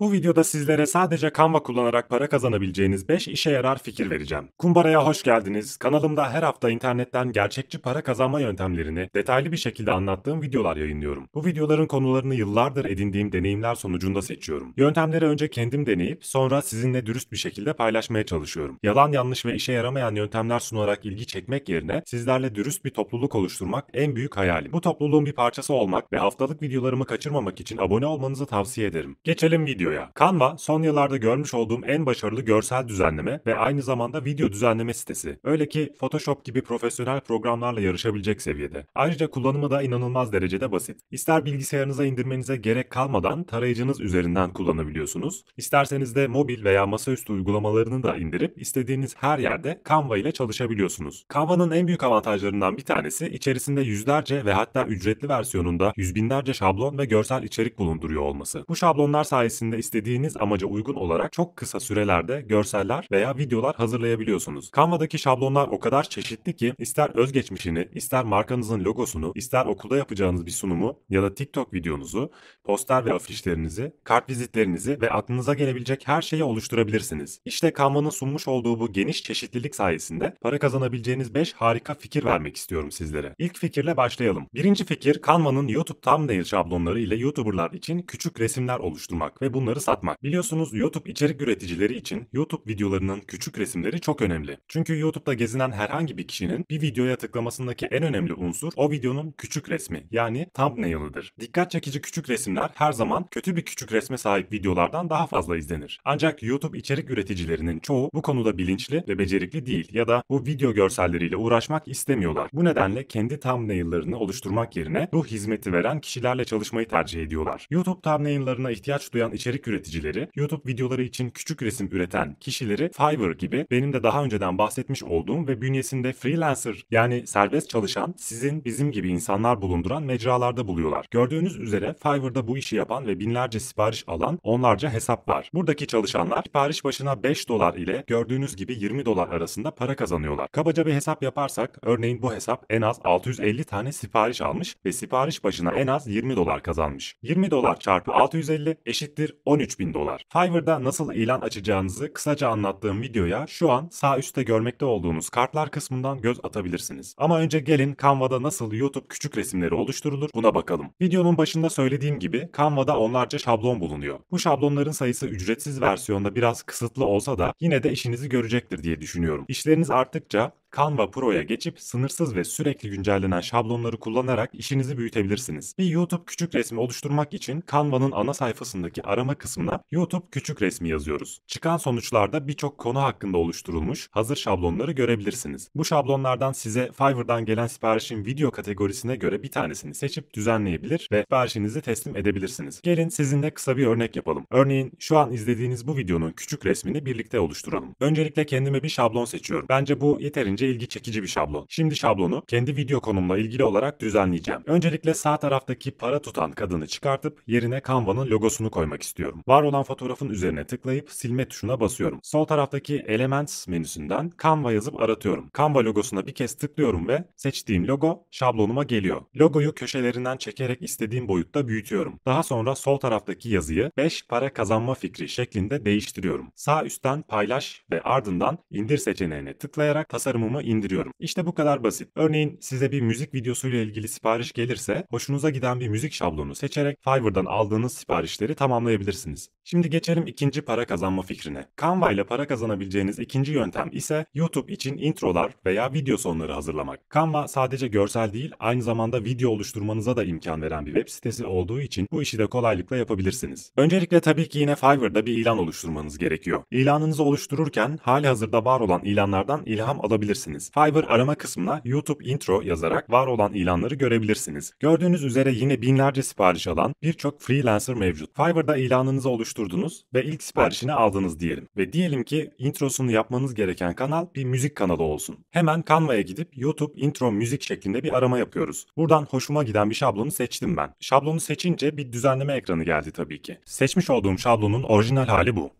Bu videoda sizlere sadece Canva kullanarak para kazanabileceğiniz 5 işe yarar fikir vereceğim. Kumbara'ya hoş geldiniz. Kanalımda her hafta internetten gerçekçi para kazanma yöntemlerini detaylı bir şekilde anlattığım videolar yayınlıyorum. Bu videoların konularını yıllardır edindiğim deneyimler sonucunda seçiyorum. Yöntemleri önce kendim deneyip sonra sizinle dürüst bir şekilde paylaşmaya çalışıyorum. Yalan yanlış ve işe yaramayan yöntemler sunarak ilgi çekmek yerine sizlerle dürüst bir topluluk oluşturmak en büyük hayalim. Bu topluluğun bir parçası olmak ve haftalık videolarımı kaçırmamak için abone olmanızı tavsiye ederim. Geçelim video videoya. Canva son yıllarda görmüş olduğum en başarılı görsel düzenleme ve aynı zamanda video düzenleme sitesi. Öyle ki Photoshop gibi profesyonel programlarla yarışabilecek seviyede. Ayrıca kullanımı da inanılmaz derecede basit. İster bilgisayarınıza indirmenize gerek kalmadan tarayıcınız üzerinden kullanabiliyorsunuz. İsterseniz de mobil veya masaüstü uygulamalarını da indirip istediğiniz her yerde Canva ile çalışabiliyorsunuz. Canva'nın en büyük avantajlarından bir tanesi içerisinde yüzlerce ve hatta ücretli versiyonunda yüz binlerce şablon ve görsel içerik bulunduruyor olması. Bu şablonlar sayesinde ve istediğiniz amaca uygun olarak çok kısa sürelerde görseller veya videolar hazırlayabiliyorsunuz. Canva'daki şablonlar o kadar çeşitli ki ister özgeçmişini, ister markanızın logosunu, ister okulda yapacağınız bir sunumu ya da TikTok videonuzu, poster ve afişlerinizi, kartvizitlerinizi ve aklınıza gelebilecek her şeyi oluşturabilirsiniz. İşte Canva'nın sunmuş olduğu bu geniş çeşitlilik sayesinde para kazanabileceğiniz 5 harika fikir vermek istiyorum sizlere. İlk fikirle başlayalım. Birinci fikir Canva'nın YouTube thumbnail şablonları ile YouTuberlar için küçük resimler oluşturmak ve bunu bunları satmak. Biliyorsunuz YouTube içerik üreticileri için YouTube videolarının küçük resimleri çok önemli. Çünkü YouTube'da gezinen herhangi bir kişinin bir videoya tıklamasındaki en önemli unsur o videonun küçük resmi yani thumbnail'ıdır. Dikkat çekici küçük resimler her zaman kötü bir küçük resme sahip videolardan daha fazla izlenir. Ancak YouTube içerik üreticilerinin çoğu bu konuda bilinçli ve becerikli değil ya da bu video görselleriyle uğraşmak istemiyorlar. Bu nedenle kendi thumbnail'larını oluşturmak yerine bu hizmeti veren kişilerle çalışmayı tercih ediyorlar. YouTube thumbnail'larına ihtiyaç duyan içerik içerik üreticileri, YouTube videoları için küçük resim üreten kişileri Fiverr gibi benim de daha önceden bahsetmiş olduğum ve bünyesinde freelancer yani serbest çalışan sizin bizim gibi insanlar bulunduran mecralarda buluyorlar. Gördüğünüz üzere Fiverr'da bu işi yapan ve binlerce sipariş alan onlarca hesap var. Buradaki çalışanlar sipariş başına 5 dolar ile gördüğünüz gibi 20 dolar arasında para kazanıyorlar. Kabaca bir hesap yaparsak örneğin bu hesap en az 650 tane sipariş almış ve sipariş başına en az 20 dolar kazanmış. 20 dolar çarpı 650 eşittir 13 bin dolar. Fiverr'da nasıl ilan açacağınızı kısaca anlattığım videoya şu an sağ üstte görmekte olduğunuz kartlar kısmından göz atabilirsiniz. Ama önce gelin Canva'da nasıl YouTube küçük resimleri oluşturulur buna bakalım. Videonun başında söylediğim gibi Canva'da onlarca şablon bulunuyor. Bu şablonların sayısı ücretsiz versiyonda biraz kısıtlı olsa da yine de işinizi görecektir diye düşünüyorum. İşleriniz arttıkça Canva Pro'ya geçip sınırsız ve sürekli güncellenen şablonları kullanarak işinizi büyütebilirsiniz. Bir YouTube küçük resmi oluşturmak için Canva'nın ana sayfasındaki arama kısmına YouTube küçük resmi yazıyoruz. Çıkan sonuçlarda birçok konu hakkında oluşturulmuş hazır şablonları görebilirsiniz. Bu şablonlardan size Fiverr'dan gelen siparişin video kategorisine göre bir tanesini seçip düzenleyebilir ve siparişinizi teslim edebilirsiniz. Gelin sizinle kısa bir örnek yapalım. Örneğin şu an izlediğiniz bu videonun küçük resmini birlikte oluşturalım. Öncelikle kendime bir şablon seçiyorum. Bence bu yeterince ilgi çekici bir şablon. Şimdi şablonu kendi video konumla ilgili olarak düzenleyeceğim. Öncelikle sağ taraftaki para tutan kadını çıkartıp yerine Canva'nın logosunu koymak istiyorum. Var olan fotoğrafın üzerine tıklayıp silme tuşuna basıyorum. Sol taraftaki Elements menüsünden Canva yazıp aratıyorum. Canva logosuna bir kez tıklıyorum ve seçtiğim logo şablonuma geliyor. Logoyu köşelerinden çekerek istediğim boyutta büyütüyorum. Daha sonra sol taraftaki yazıyı 5 para kazanma fikri şeklinde değiştiriyorum. Sağ üstten paylaş ve ardından indir seçeneğine tıklayarak tasarımı minimuma indiriyorum. İşte bu kadar basit. Örneğin size bir müzik videosuyla ilgili sipariş gelirse hoşunuza giden bir müzik şablonu seçerek Fiverr'dan aldığınız siparişleri tamamlayabilirsiniz. Şimdi geçelim ikinci para kazanma fikrine. Canva ile para kazanabileceğiniz ikinci yöntem ise YouTube için introlar veya video sonları hazırlamak. Canva sadece görsel değil aynı zamanda video oluşturmanıza da imkan veren bir web sitesi olduğu için bu işi de kolaylıkla yapabilirsiniz. Öncelikle tabii ki yine Fiverr'da bir ilan oluşturmanız gerekiyor. İlanınızı oluştururken hali hazırda var olan ilanlardan ilham alabilirsiniz ulaşabilirsiniz. Fiverr arama kısmına YouTube intro yazarak var olan ilanları görebilirsiniz. Gördüğünüz üzere yine binlerce sipariş alan birçok freelancer mevcut. Fiverr'da ilanınızı oluşturdunuz ve ilk siparişini aldınız diyelim. Ve diyelim ki introsunu yapmanız gereken kanal bir müzik kanalı olsun. Hemen Canva'ya gidip YouTube intro müzik şeklinde bir arama yapıyoruz. Buradan hoşuma giden bir şablonu seçtim ben. Şablonu seçince bir düzenleme ekranı geldi tabii ki. Seçmiş olduğum şablonun orijinal hali bu.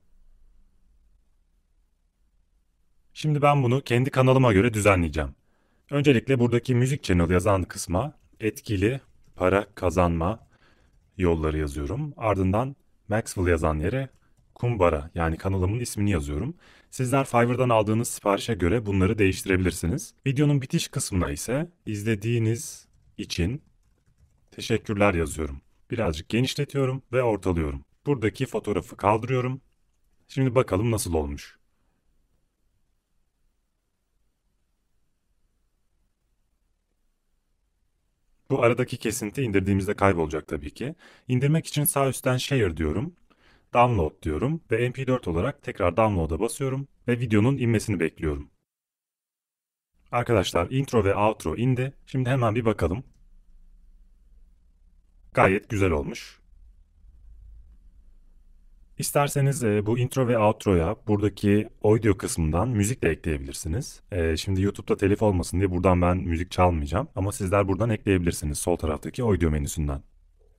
Şimdi ben bunu kendi kanalıma göre düzenleyeceğim. Öncelikle buradaki müzik channel yazan kısma etkili para kazanma yolları yazıyorum. Ardından Maxwell yazan yere Kumbara yani kanalımın ismini yazıyorum. Sizler Fiverr'dan aldığınız siparişe göre bunları değiştirebilirsiniz. Videonun bitiş kısmına ise izlediğiniz için teşekkürler yazıyorum. Birazcık genişletiyorum ve ortalıyorum. Buradaki fotoğrafı kaldırıyorum. Şimdi bakalım nasıl olmuş. Bu aradaki kesinti indirdiğimizde kaybolacak tabii ki. İndirmek için sağ üstten Share diyorum. Download diyorum ve MP4 olarak tekrar Download'a basıyorum ve videonun inmesini bekliyorum. Arkadaşlar intro ve outro indi. Şimdi hemen bir bakalım. Gayet güzel olmuş. İsterseniz e, bu intro ve outro'ya buradaki audio kısmından müzik de ekleyebilirsiniz. E, şimdi YouTube'da telif olmasın diye buradan ben müzik çalmayacağım ama sizler buradan ekleyebilirsiniz sol taraftaki audio menüsünden.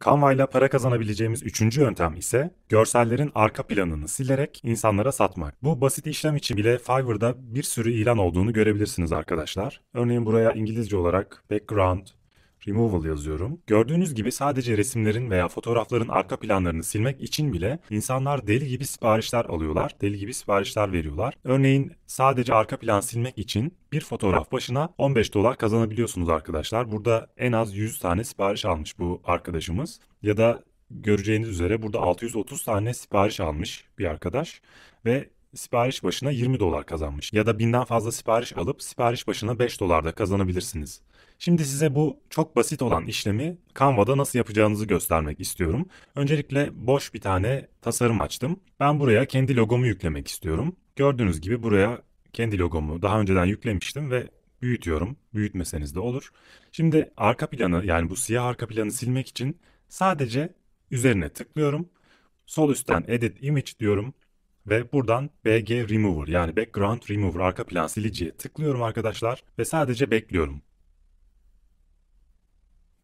Canva ile para kazanabileceğimiz üçüncü yöntem ise görsellerin arka planını silerek insanlara satmak. Bu basit işlem için bile Fiverr'da bir sürü ilan olduğunu görebilirsiniz arkadaşlar. Örneğin buraya İngilizce olarak background, Removal yazıyorum. Gördüğünüz gibi sadece resimlerin veya fotoğrafların arka planlarını silmek için bile insanlar deli gibi siparişler alıyorlar, deli gibi siparişler veriyorlar. Örneğin sadece arka plan silmek için bir fotoğraf başına 15 dolar kazanabiliyorsunuz arkadaşlar. Burada en az 100 tane sipariş almış bu arkadaşımız. Ya da göreceğiniz üzere burada 630 tane sipariş almış bir arkadaş ve sipariş başına 20 dolar kazanmış. Ya da binden fazla sipariş alıp sipariş başına 5 dolar da kazanabilirsiniz. Şimdi size bu çok basit olan işlemi Canva'da nasıl yapacağınızı göstermek istiyorum. Öncelikle boş bir tane tasarım açtım. Ben buraya kendi logomu yüklemek istiyorum. Gördüğünüz gibi buraya kendi logomu daha önceden yüklemiştim ve büyütüyorum. Büyütmeseniz de olur. Şimdi arka planı yani bu siyah arka planı silmek için sadece üzerine tıklıyorum. Sol üstten Edit Image diyorum ve buradan BG Remover yani Background Remover arka plan siliciye tıklıyorum arkadaşlar ve sadece bekliyorum.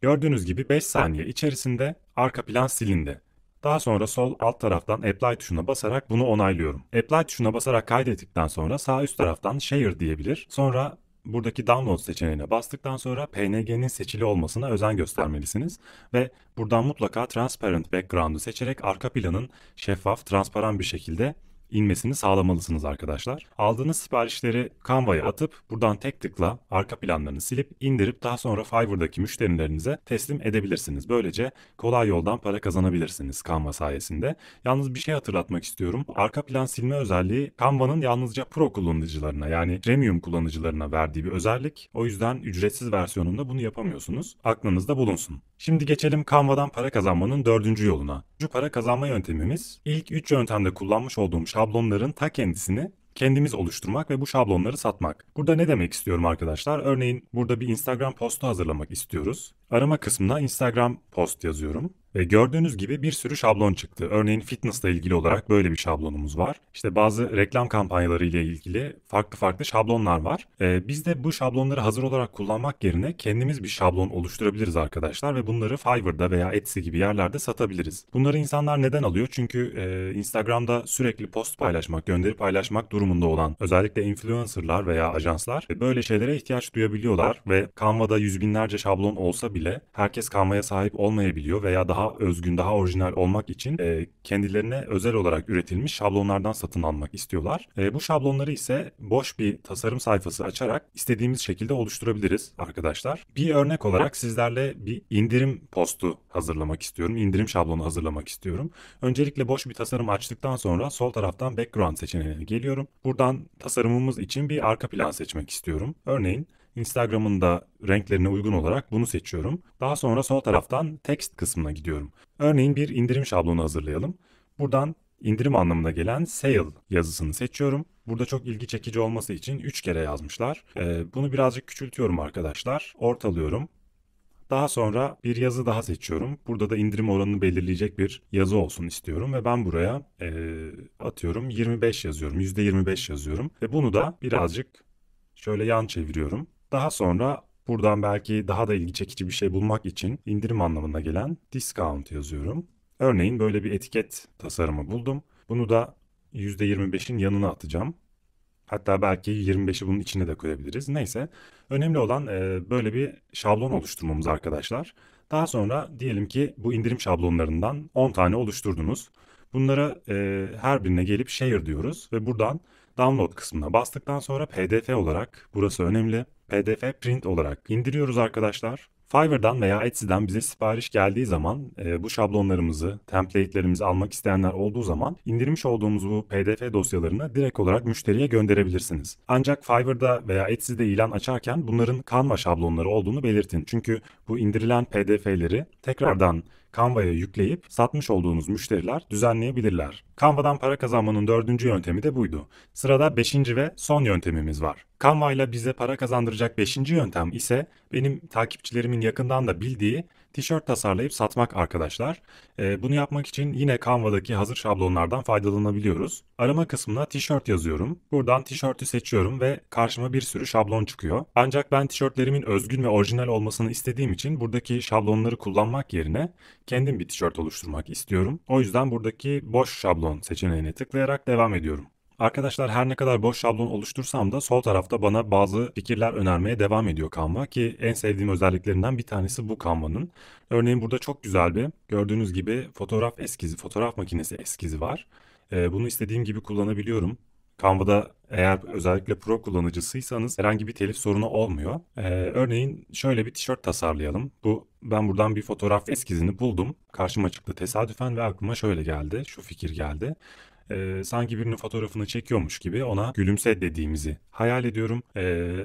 Gördüğünüz gibi 5 saniye içerisinde arka plan silindi. Daha sonra sol alt taraftan Apply tuşuna basarak bunu onaylıyorum. Apply tuşuna basarak kaydettikten sonra sağ üst taraftan Share diyebilir. Sonra buradaki download seçeneğine bastıktan sonra PNG'nin seçili olmasına özen göstermelisiniz ve buradan mutlaka transparent background'u seçerek arka planın şeffaf, transparan bir şekilde inmesini sağlamalısınız arkadaşlar. Aldığınız siparişleri Canva'ya atıp buradan tek tıkla arka planlarını silip indirip daha sonra Fiverr'daki müşterilerinize teslim edebilirsiniz. Böylece kolay yoldan para kazanabilirsiniz Canva sayesinde. Yalnız bir şey hatırlatmak istiyorum. Arka plan silme özelliği Canva'nın yalnızca Pro kullanıcılarına yani Premium kullanıcılarına verdiği bir özellik. O yüzden ücretsiz versiyonunda bunu yapamıyorsunuz. Aklınızda bulunsun. Şimdi geçelim Canva'dan para kazanmanın dördüncü yoluna. Şu Para kazanma yöntemimiz ilk üç yöntemde kullanmış olduğum şablon şablonların ta kendisini kendimiz oluşturmak ve bu şablonları satmak. Burada ne demek istiyorum arkadaşlar? Örneğin burada bir Instagram postu hazırlamak istiyoruz. Arama kısmına Instagram post yazıyorum. Ve gördüğünüz gibi bir sürü şablon çıktı. Örneğin fitnessla ilgili olarak böyle bir şablonumuz var. İşte bazı reklam kampanyaları ile ilgili farklı farklı şablonlar var. Ee, biz de bu şablonları hazır olarak kullanmak yerine kendimiz bir şablon oluşturabiliriz arkadaşlar ve bunları Fiverr'da veya Etsy gibi yerlerde satabiliriz. Bunları insanlar neden alıyor? Çünkü e, Instagram'da sürekli post paylaşmak, gönderi paylaşmak durumunda olan özellikle influencerlar veya ajanslar böyle şeylere ihtiyaç duyabiliyorlar ve Canva'da yüz binlerce şablon olsa bile sebebiyle herkes kalmaya sahip olmayabiliyor veya daha özgün, daha orijinal olmak için e, kendilerine özel olarak üretilmiş şablonlardan satın almak istiyorlar. E, bu şablonları ise boş bir tasarım sayfası açarak istediğimiz şekilde oluşturabiliriz arkadaşlar. Bir örnek olarak sizlerle bir indirim postu hazırlamak istiyorum. İndirim şablonu hazırlamak istiyorum. Öncelikle boş bir tasarım açtıktan sonra sol taraftan background seçeneğine geliyorum. Buradan tasarımımız için bir arka plan seçmek istiyorum. Örneğin Instagram'ın da renklerine uygun olarak bunu seçiyorum. Daha sonra sol taraftan text kısmına gidiyorum. Örneğin bir indirim şablonu hazırlayalım. Buradan indirim anlamına gelen sale yazısını seçiyorum. Burada çok ilgi çekici olması için 3 kere yazmışlar. Ee, bunu birazcık küçültüyorum arkadaşlar. Ortalıyorum. Daha sonra bir yazı daha seçiyorum. Burada da indirim oranını belirleyecek bir yazı olsun istiyorum ve ben buraya e, atıyorum 25 yazıyorum, %25 yazıyorum ve bunu da birazcık şöyle yan çeviriyorum. Daha sonra buradan belki daha da ilgi çekici bir şey bulmak için indirim anlamına gelen discount yazıyorum. Örneğin böyle bir etiket tasarımı buldum. Bunu da %25'in yanına atacağım. Hatta belki 25'i bunun içine de koyabiliriz. Neyse. Önemli olan e, böyle bir şablon oluşturmamız arkadaşlar. Daha sonra diyelim ki bu indirim şablonlarından 10 tane oluşturdunuz. Bunlara e, her birine gelip share diyoruz ve buradan download kısmına bastıktan sonra pdf olarak burası önemli. PDF e print olarak indiriyoruz arkadaşlar. Fiverr'dan veya Etsy'den bize sipariş geldiği zaman e, bu şablonlarımızı, template'lerimizi almak isteyenler olduğu zaman indirmiş olduğumuz bu PDF dosyalarını direkt olarak müşteriye gönderebilirsiniz. Ancak Fiverr'da veya Etsy'de ilan açarken bunların kanma şablonları olduğunu belirtin. Çünkü bu indirilen PDF'leri tekrardan Canva'ya yükleyip satmış olduğunuz müşteriler düzenleyebilirler. Canva'dan para kazanmanın dördüncü yöntemi de buydu. Sırada beşinci ve son yöntemimiz var. Canva ile bize para kazandıracak beşinci yöntem ise benim takipçilerimin yakından da bildiği tişört tasarlayıp satmak arkadaşlar. E, bunu yapmak için yine Canva'daki hazır şablonlardan faydalanabiliyoruz. Arama kısmına tişört yazıyorum. Buradan tişörtü seçiyorum ve karşıma bir sürü şablon çıkıyor. Ancak ben tişörtlerimin özgün ve orijinal olmasını istediğim için buradaki şablonları kullanmak yerine kendim bir tişört oluşturmak istiyorum. O yüzden buradaki boş şablon seçeneğine tıklayarak devam ediyorum. Arkadaşlar her ne kadar boş şablon oluştursam da sol tarafta bana bazı fikirler önermeye devam ediyor Canva ki en sevdiğim özelliklerinden bir tanesi bu Canva'nın. Örneğin burada çok güzel bir gördüğünüz gibi fotoğraf eskizi, fotoğraf makinesi eskizi var. Ee, bunu istediğim gibi kullanabiliyorum. Canva'da eğer özellikle pro kullanıcısıysanız herhangi bir telif sorunu olmuyor. Ee, örneğin şöyle bir tişört tasarlayalım. Bu ben buradan bir fotoğraf eskizini buldum. Karşıma çıktı tesadüfen ve aklıma şöyle geldi. Şu fikir geldi e, sanki birinin fotoğrafını çekiyormuş gibi ona gülümse dediğimizi hayal ediyorum. E,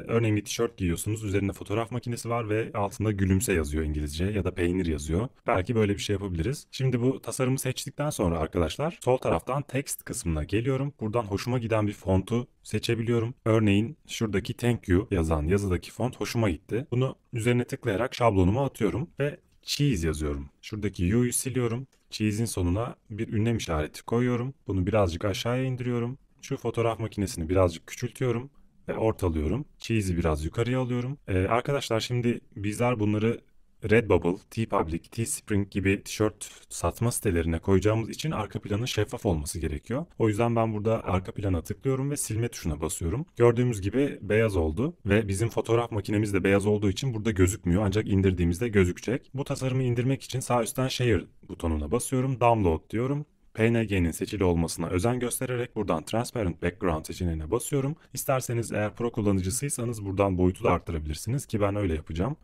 örneğin bir tişört giyiyorsunuz üzerinde fotoğraf makinesi var ve altında gülümse yazıyor İngilizce ya da peynir yazıyor. Belki böyle bir şey yapabiliriz. Şimdi bu tasarımı seçtikten sonra arkadaşlar sol taraftan text kısmına geliyorum. Buradan hoşuma giden bir fontu seçebiliyorum. Örneğin şuradaki thank you yazan yazıdaki font hoşuma gitti. Bunu üzerine tıklayarak şablonuma atıyorum ve cheese yazıyorum. Şuradaki u'yu siliyorum. Cheese'in sonuna bir ünlem işareti koyuyorum. Bunu birazcık aşağıya indiriyorum. Şu fotoğraf makinesini birazcık küçültüyorum ve ortalıyorum. Cheese'i biraz yukarıya alıyorum. Ee, arkadaşlar şimdi bizler bunları Redbubble, TeePublic, Teespring gibi tişört satma sitelerine koyacağımız için arka planın şeffaf olması gerekiyor. O yüzden ben burada arka plana tıklıyorum ve silme tuşuna basıyorum. Gördüğümüz gibi beyaz oldu ve bizim fotoğraf makinemiz de beyaz olduğu için burada gözükmüyor ancak indirdiğimizde gözükecek. Bu tasarımı indirmek için sağ üstten Share butonuna basıyorum, Download diyorum. PNG'nin seçili olmasına özen göstererek buradan Transparent Background seçeneğine basıyorum. İsterseniz eğer Pro kullanıcısıysanız buradan boyutu da arttırabilirsiniz ki ben öyle yapacağım.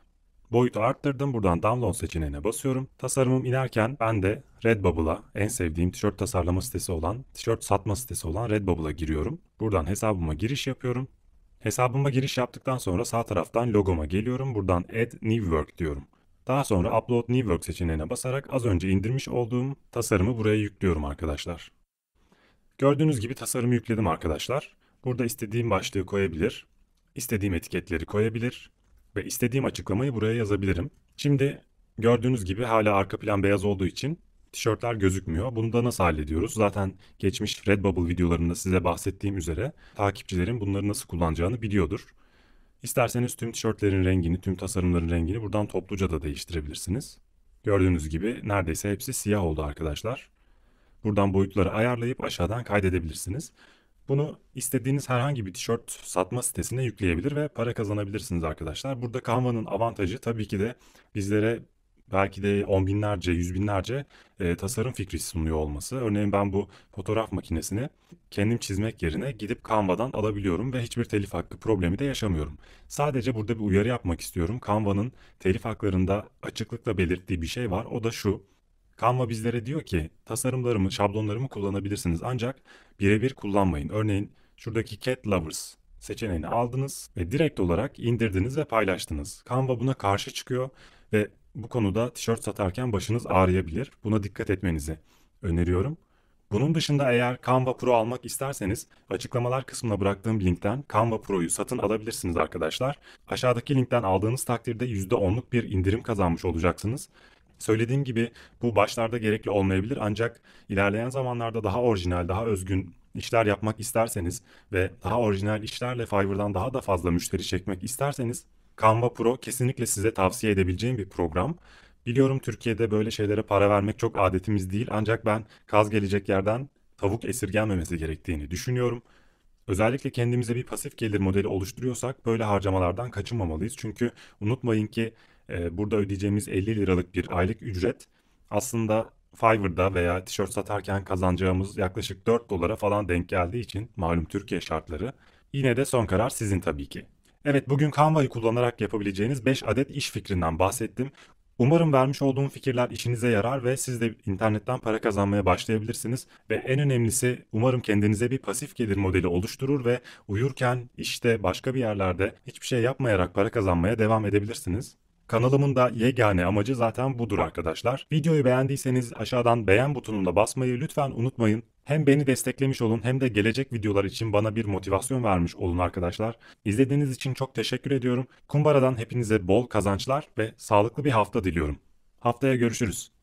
Boyutu arttırdım. Buradan download seçeneğine basıyorum. Tasarımım inerken ben de Redbubble'a en sevdiğim tişört tasarlama sitesi olan, tişört satma sitesi olan Redbubble'a giriyorum. Buradan hesabıma giriş yapıyorum. Hesabıma giriş yaptıktan sonra sağ taraftan logoma geliyorum. Buradan Add New Work diyorum. Daha sonra Upload New Work seçeneğine basarak az önce indirmiş olduğum tasarımı buraya yüklüyorum arkadaşlar. Gördüğünüz gibi tasarımı yükledim arkadaşlar. Burada istediğim başlığı koyabilir, istediğim etiketleri koyabilir, ve istediğim açıklamayı buraya yazabilirim. Şimdi gördüğünüz gibi hala arka plan beyaz olduğu için tişörtler gözükmüyor. Bunu da nasıl hallediyoruz? Zaten geçmiş Redbubble videolarında size bahsettiğim üzere takipçilerin bunları nasıl kullanacağını biliyordur. İsterseniz tüm tişörtlerin rengini, tüm tasarımların rengini buradan topluca da değiştirebilirsiniz. Gördüğünüz gibi neredeyse hepsi siyah oldu arkadaşlar. Buradan boyutları ayarlayıp aşağıdan kaydedebilirsiniz. Bunu istediğiniz herhangi bir tişört satma sitesine yükleyebilir ve para kazanabilirsiniz arkadaşlar. Burada Canva'nın avantajı tabii ki de bizlere belki de on binlerce, yüz binlerce e, tasarım fikri sunuyor olması. Örneğin ben bu fotoğraf makinesini kendim çizmek yerine gidip Canva'dan alabiliyorum ve hiçbir telif hakkı problemi de yaşamıyorum. Sadece burada bir uyarı yapmak istiyorum. Canva'nın telif haklarında açıklıkla belirttiği bir şey var. O da şu. Canva bizlere diyor ki tasarımlarımı, şablonlarımı kullanabilirsiniz ancak birebir kullanmayın. Örneğin şuradaki Cat Lovers seçeneğini aldınız ve direkt olarak indirdiniz ve paylaştınız. Canva buna karşı çıkıyor ve bu konuda tişört satarken başınız ağrıyabilir. Buna dikkat etmenizi öneriyorum. Bunun dışında eğer Canva Pro almak isterseniz açıklamalar kısmına bıraktığım linkten Canva Pro'yu satın alabilirsiniz arkadaşlar. Aşağıdaki linkten aldığınız takdirde %10'luk bir indirim kazanmış olacaksınız. Söylediğim gibi bu başlarda gerekli olmayabilir ancak ilerleyen zamanlarda daha orijinal, daha özgün işler yapmak isterseniz ve daha orijinal işlerle Fiverr'dan daha da fazla müşteri çekmek isterseniz Canva Pro kesinlikle size tavsiye edebileceğim bir program. Biliyorum Türkiye'de böyle şeylere para vermek çok adetimiz değil ancak ben kaz gelecek yerden tavuk esirgenmemesi gerektiğini düşünüyorum. Özellikle kendimize bir pasif gelir modeli oluşturuyorsak böyle harcamalardan kaçınmamalıyız. Çünkü unutmayın ki ee, burada ödeyeceğimiz 50 liralık bir aylık ücret aslında Fiverr'da veya tişört satarken kazanacağımız yaklaşık 4 dolara falan denk geldiği için malum Türkiye şartları yine de son karar sizin tabii ki. Evet bugün Canva'yı kullanarak yapabileceğiniz 5 adet iş fikrinden bahsettim. Umarım vermiş olduğum fikirler işinize yarar ve siz de internetten para kazanmaya başlayabilirsiniz. Ve en önemlisi umarım kendinize bir pasif gelir modeli oluşturur ve uyurken işte başka bir yerlerde hiçbir şey yapmayarak para kazanmaya devam edebilirsiniz. Kanalımın da yegane amacı zaten budur arkadaşlar. Videoyu beğendiyseniz aşağıdan beğen butonuna basmayı lütfen unutmayın. Hem beni desteklemiş olun hem de gelecek videolar için bana bir motivasyon vermiş olun arkadaşlar. İzlediğiniz için çok teşekkür ediyorum. Kumbaradan hepinize bol kazançlar ve sağlıklı bir hafta diliyorum. Haftaya görüşürüz.